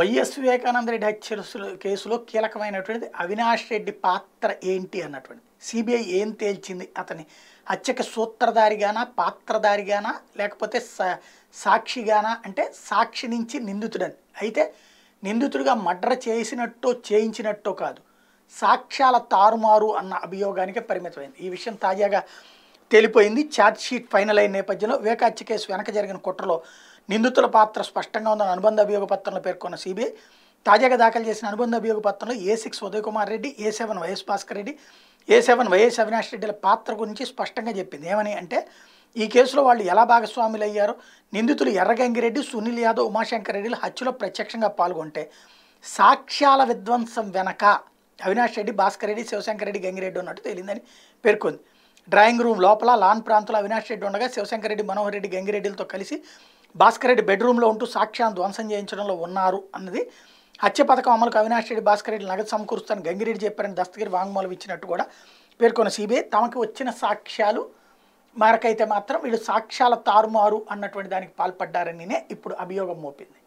YS Vivekananda Reddy హత్యలు కేసులో కీలకమైనటువంటిది అవినాష్ రెడ్డి పాత్ర ఏంటి అన్నటువంటి సిబిఐ ఏం తేల్చింది అతని హత్యకి సూత్రధారిగానా పాత్రధారిగానా లేకపోతే సా సాక్షిగానా అంటే సాక్షి నుంచి నిందితుడని అయితే నిందితుడిగా మర్డర్ చేసినట్టు చేయించినట్టు కాదు సాక్ష్యాల తారుమారు అన్న అభియోగానికి పరిమితమైంది ఈ విషయం తాజాగా తేలిపోయింది ఛార్జ్షీట్ ఫైనల్ అయిన నేపథ్యంలో వివేకాచి కేసు వెనక జరిగిన కుట్రలో నిందితుల పాత్ర స్పష్టంగా ఉందని అనుబంధ అభియోగ పత్రంలో పేర్కొన్న సిబిఐ తాజాగా దాఖలు చేసిన అనుబంధ అభియోగ పత్రంలో A six Uday Kumar Reddy A seven Y S Bhaskar Reddy A seven Y S Avinash రెడ్డిల పాత్ర గురించి స్పష్టంగా చెప్పింది ఏమని అంటే ఈ కేసులో వాళ్ళు ఎలా భాగస్వాములు అయ్యారో నిందితులు ఎర్రగంగిరెడ్డి సునీల్ యాదవ్ ఉమాశంకర్ రెడ్డిలు హత్యలో ప్రత్యక్షంగా పాల్గొంటే సాక్ష్యాల విధ్వంసం వెనక అవినాష్ రెడ్డి భాస్కర్ రెడ్డి శివశంకర్ రెడ్డి గంగిరెడ్డి ఉన్నట్టు తేలిందని పేర్కొంది డ్రాయింగ్ రూమ్ లోపల లాన్ ప్రాంతంలో అవినాష్ రెడ్డి ఉండగా శివశంకర్ రెడ్డి మనోహర్ రెడ్డి గంగిరెడ్డిలతో కలిసి భాస్కర్ రెడ్డి బెడ్రూమ్లో ఉంటూ సాక్ష్యాన్ని ధ్వంసం చేయించడంలో ఉన్నారు అన్నది హత్య పథకం అమలుకు అవినాష్ రెడ్డి భాస్కర్ రెడ్డి నగదు సమకూరుస్తాను గంగిరెడ్డి చెప్పారని దస్తగిరి వాంగ్మూలం ఇచ్చినట్టు కూడా పేర్కొన్న సిబిఐ తమకు వచ్చిన సాక్ష్యాలు మేరకైతే మాత్రం వీళ్ళు సాక్ష్యాల తారుమారు అన్నటువంటి దానికి పాల్పడ్డారనినే ఇప్పుడు అభియోగం మోపింది